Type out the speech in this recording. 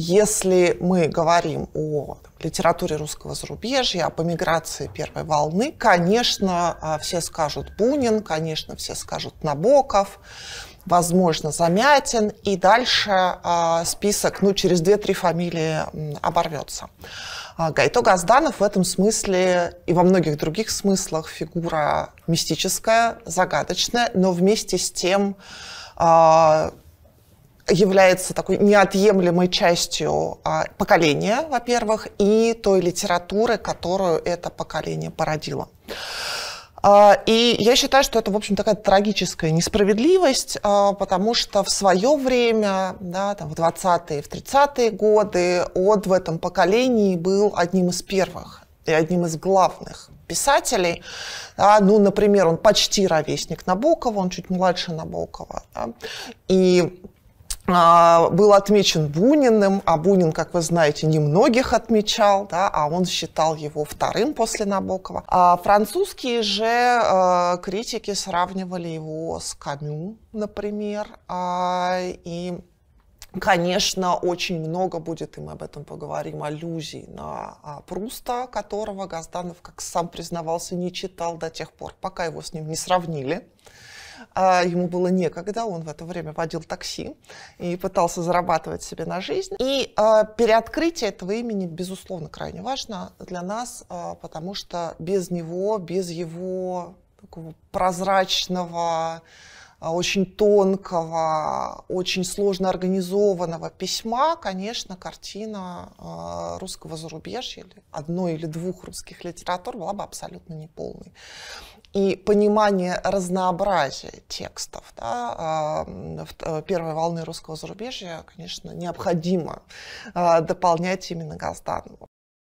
Если мы говорим о литературе русского зарубежья, об эмиграции первой волны, конечно, а, все скажут Бунин, конечно, все скажут Набоков, возможно, Замятин, и дальше а, список, ну, через 2-3 фамилии оборвется. А, Гайто Газданов в этом смысле и во многих других смыслах фигура мистическая, загадочная, но вместе с тем является такой неотъемлемой частью а, поколения, во-первых, и той литературы, которую это поколение породило. А, и я считаю, что это, в общем, такая трагическая несправедливость, а, потому что в свое время, да, там, в 20-е, в 30-е годы, от в этом поколении был одним из первых и одним из главных писателей. Да, ну, например, он почти ровесник Набокова, он чуть младше Набокова. Да, и а, был отмечен Буниным, а Бунин, как вы знаете, немногих отмечал, да, а он считал его вторым после Набокова. А французские же а, критики сравнивали его с Камю, например, а, и Конечно, очень много будет, и мы об этом поговорим, аллюзий на Пруста, которого Газданов, как сам признавался, не читал до тех пор, пока его с ним не сравнили. А ему было некогда, он в это время водил такси и пытался зарабатывать себе на жизнь. И э, переоткрытие этого имени, безусловно, крайне важно для нас, а, потому что без него, без его такого прозрачного, а, очень тонкого, очень сложно организованного письма, конечно, картина а, русского зарубежья или одной или двух русских литератур была бы абсолютно неполной. И понимание разнообразия текстов да, а, э, первой волны русского зарубежья, конечно, необходимо дополнять именно Газданову.